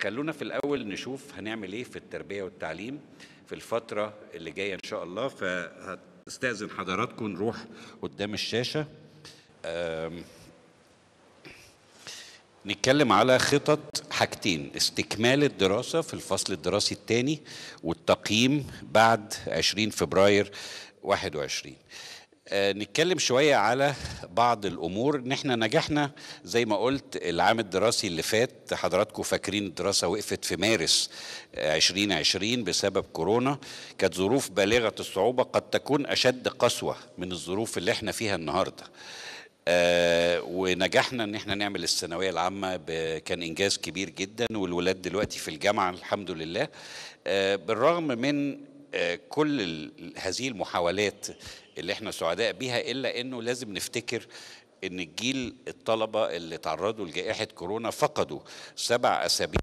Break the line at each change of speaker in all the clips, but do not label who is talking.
خلونا في الأول نشوف هنعمل إيه في التربية والتعليم في الفترة اللي جاية إن شاء الله فهستأذن حضراتكم نروح قدام الشاشة نتكلم على خطط حاجتين استكمال الدراسة في الفصل الدراسي الثاني والتقييم بعد 20 فبراير 21 آه، نتكلم شوية على بعض الأمور نحن نجحنا زي ما قلت العام الدراسي اللي فات حضراتكم فاكرين الدراسة وقفت في مارس 2020 آه، بسبب كورونا كانت ظروف بالغة الصعوبة قد تكون أشد قسوة من الظروف اللي إحنا فيها النهاردة آه ونجحنا ان احنا نعمل الثانويه العامه كان انجاز كبير جدا والولاد دلوقتي في الجامعه الحمد لله آه بالرغم من آه، كل هذه المحاولات اللي احنا سعداء بها الا انه لازم نفتكر ان الجيل الطلبه اللي تعرضوا لجائحه كورونا فقدوا سبع اسابيع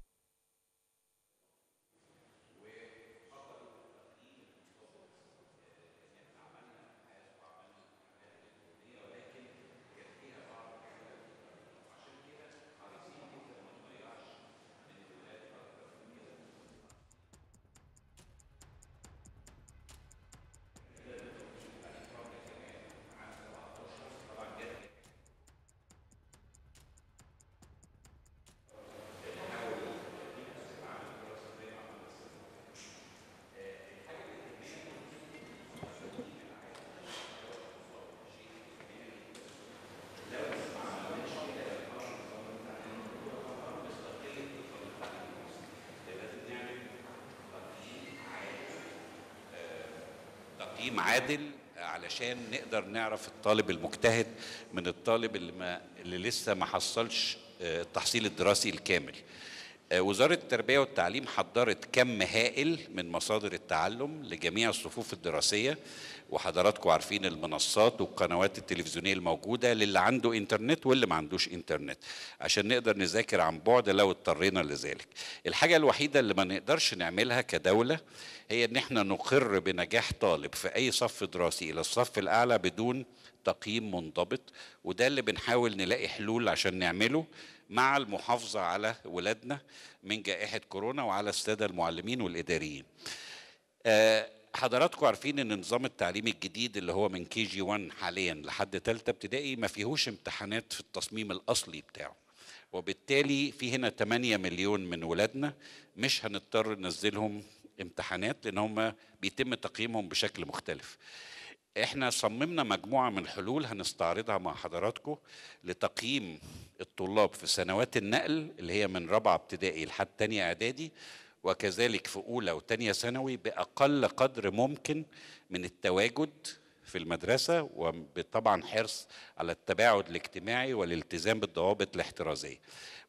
تقييم عادل علشان نقدر نعرف الطالب المجتهد من الطالب اللي, ما اللي لسه ما حصلش آه، التحصيل الدراسي الكامل آه، وزارة التربية والتعليم حضرت كم هائل من مصادر التعلم لجميع الصفوف الدراسية وحضراتكم عارفين المنصات والقنوات التلفزيونية الموجودة للي عنده انترنت واللي ما عندوش انترنت عشان نقدر نذاكر عن بعد لو اضطرينا لذلك الحاجة الوحيدة اللي ما نقدرش نعملها كدولة هي ان احنا نقر بنجاح طالب في اي صف دراسي الى الصف الاعلى بدون تقييم منضبط وده اللي بنحاول نلاقي حلول عشان نعمله مع المحافظة على ولادنا من جائحة كورونا وعلى السادة المعلمين والإداريين آه، حضراتكم عارفين ان نظام التعليم الجديد اللي هو من كي جي 1 حاليا لحد ثالثه ابتدائي ما فيهوش امتحانات في التصميم الاصلي بتاعه وبالتالي في هنا 8 مليون من ولادنا مش هنضطر ننزلهم امتحانات لان هم بيتم تقييمهم بشكل مختلف احنا صممنا مجموعه من الحلول هنستعرضها مع حضراتكم لتقييم الطلاب في سنوات النقل اللي هي من رابعه ابتدائي لحد تانية اعدادي وكذلك في اولى وتانية ثانوي باقل قدر ممكن من التواجد في المدرسه وطبعا حرص على التباعد الاجتماعي والالتزام بالضوابط الاحترازيه.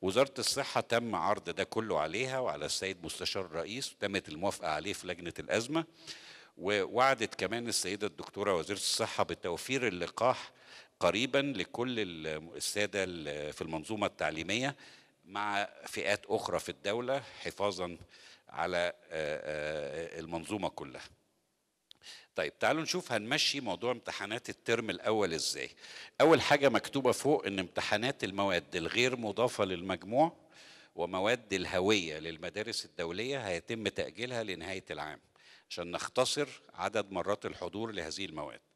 وزاره الصحه تم عرض ده كله عليها وعلى السيد مستشار الرئيس وتمت الموافقه عليه في لجنه الازمه. ووعدت كمان السيده الدكتوره وزيره الصحه بتوفير اللقاح قريبا لكل الساده في المنظومه التعليميه مع فئات اخرى في الدوله حفاظا على آه، آه، المنظومه كلها. طيب تعالوا نشوف هنمشي موضوع امتحانات الترم الاول ازاي. اول حاجه مكتوبه فوق ان امتحانات المواد الغير مضافه للمجموع ومواد الهويه للمدارس الدوليه هيتم تاجيلها لنهايه العام. عشان نختصر عدد مرات الحضور لهذه المواد